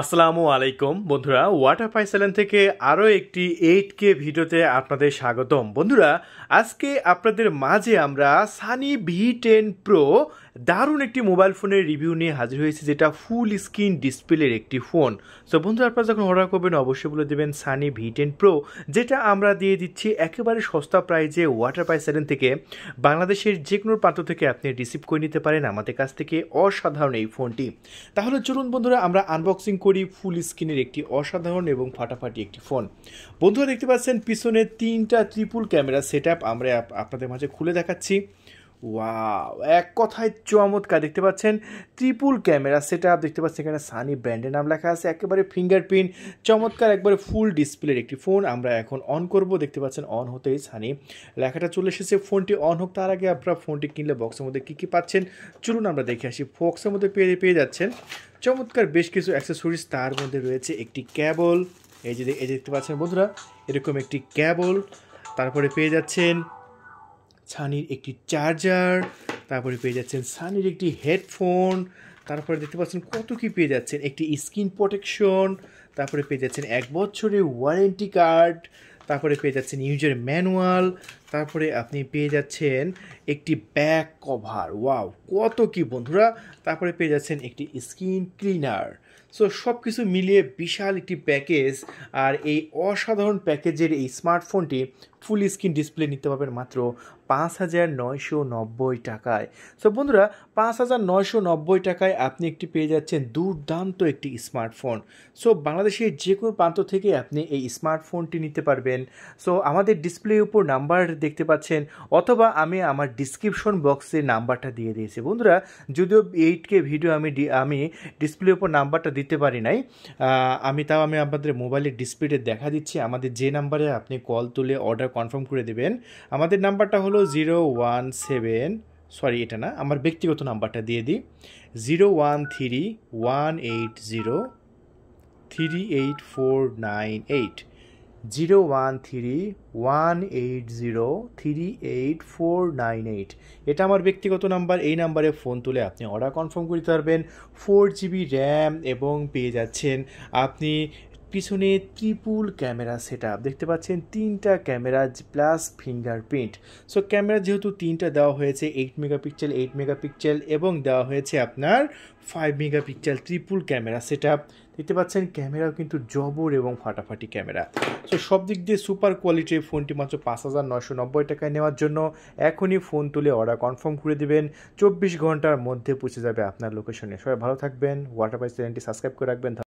আসসালামু আলাইকুম বন্ধুরা ওয়াটার পাই থেকে আরও একটি এইট কে ভিডিওতে আপনাদের স্বাগতম বন্ধুরা আজকে আপনাদের মাঝে আমরা সানি ভি টেন প্রো দারুণ একটি মোবাইল ফোনের রিভিউ নিয়ে হাজির হয়েছে যেটা ফুল স্ক্রিন ডিসপ্লের একটি ফোন সো বন্ধুরা আপনারা যখন অর্ডার করবেন অবশ্যই বলে দেবেন সানি ভি টেন প্রো যেটা আমরা দিয়ে দিচ্ছি একেবারে সস্তা প্রাইজে ওয়াটার পাই সেভেন থেকে বাংলাদেশের যে কোনো প্রান্ত থেকে আপনি রিসিভ করে নিতে পারেন আমাদের কাছ থেকে অসাধারণ এই ফোনটি তাহলে চলুন বন্ধুরা আমরা আনবক্সিং করি ফুল স্ক্রিনের একটি অসাধারণ এবং ফাটাফাটি একটি ফোন বন্ধুরা দেখতে পাচ্ছেন পিছনে তিনটা ত্রিপুল ক্যামেরা সেট আমরা আপনাদের মাঝে খুলে দেখাচ্ছি ওয়াও এক কথায় চমৎকার দেখতে পাচ্ছেন ত্রিপুল ক্যামেরা সেট দেখতে পাচ্ছেন এখানে সানি ব্র্যান্ডের নাম লেখা আছে একেবারে ফিঙ্গারপ্রিন্ট চমৎকার একবারে ফুল ডিসপ্লের একটি ফোন আমরা এখন অন করব দেখতে পাচ্ছেন অন হতেই সানি লেখাটা চলে এসেছে ফোনটি অন হোক তার আগে আপনারা ফোনটি কিনলে বক্সের মধ্যে কী কী পাচ্ছেন চলুন আমরা দেখে আসি বক্সের মধ্যে পেয়ে পেয়ে যাচ্ছেন চমৎকার বেশ কিছু অ্যাক্সেসরিজ তার মধ্যে রয়েছে একটি ক্যাবল এই যে এই দেখতে পাচ্ছেন বন্ধুরা এরকম একটি ক্যাবল তারপরে পেয়ে যাচ্ছেন সানির একটি চার্জার তারপরে পেয়ে যাচ্ছেন সানির একটি হেডফোন তারপরে দেখতে পাচ্ছেন কত কি পেয়ে যাচ্ছেন একটি স্কিন প্রোটেকশন তারপরে পেয়ে যাচ্ছেন এক বছরের ওয়ারেন্টি কার্ড তারপরে পেয়ে যাচ্ছেন ইউজার ম্যানুয়াল তারপরে আপনি পেয়ে যাচ্ছেন একটি ব্যাক কভার ওয়াও কত কি বন্ধুরা তারপরে পেয়ে যাচ্ছেন একটি স্কিন ক্লিনার সো সব কিছু মিলিয়ে বিশাল একটি প্যাকেজ আর এই অসাধারণ প্যাকেজের এই স্মার্টফোনটি ফুল স্ক্রিন ডিসপ্লে নিতে পারবেন মাত্র পাঁচ হাজার নয়শো নব্বই টাকায় সো বন্ধুরা পাঁচ হাজার নয়শো নব্বই টাকায় আপনি একটি পেয়ে যাচ্ছেন দুর্দান্ত একটি স্মার্টফোন সো বাংলাদেশের যে কোনো প্রান্ত থেকে আপনি এই স্মার্টফোনটি নিতে পারবেন সো আমাদের ডিসপ্লে উপর নাম্বার দেখতে পাচ্ছেন অথবা আমি আমার ডিসক্রিপশন বক্সে নাম্বারটা দিয়ে দিয়েছি বন্ধুরা যদিও এইট কে ভিডিও আমি আমি ডিসপ্লে উপর নাম্বারটা দিতে পারি নাই আমি তাও আমি আপনাদের মোবাইলের ডিসপ্লেতে দেখা দিচ্ছি আমাদের যে নাম্বারে আপনি কল তুলে অর্ডার কনফার্ম করে দেবেন আমাদের নাম্বারটা হলো জিরো ওয়ান সেভেন সরি এটা না আমার ব্যক্তিগত নাম্বারটা দিয়ে দিই zero one three one eight zero three eight four nine eight zero one three one eight zero three eight four nine eight এটা আমার ব্যক্তিগত নাম্বার এই নাম্বারে ফোন তুলে আপনি অর্ডার কনফার্ম করতে পারবেন ফোর জিবি র্যাম এবং পেয়ে যাচ্ছেন আপনি পিছনে ত্রিপুল ক্যামেরা সেট দেখতে পাচ্ছেন তিনটা camera plus fingerprint so camera যেহেতু তিনটা দেওয়া হয়েছে এইট মেগাপিক্সেল এইট মেগাপিক্সেল এবং দেওয়া হয়েছে আপনার five megapixel triple camera set দেখতে পাচ্ছেন ক্যামেরাও কিন্তু জবর এবং ফাটাফাটি ক্যামেরা সো সব দিক দিয়ে সুপার কোয়ালিটির ফোনটি মাত্র পাঁচ হাজার নশো নব্বই টাকায় নেওয়ার জন্য এখনই ফোন তুলে অর্ডার কনফার্ম করে দেবেন চব্বিশ ঘন্টার মধ্যে পৌঁছে যাবে আপনার লোকেশনে সবাই ভালো থাকবেন ওয়াটার পাইস চ্যানেলটি সাবস্ক্রাইব করে রাখবেন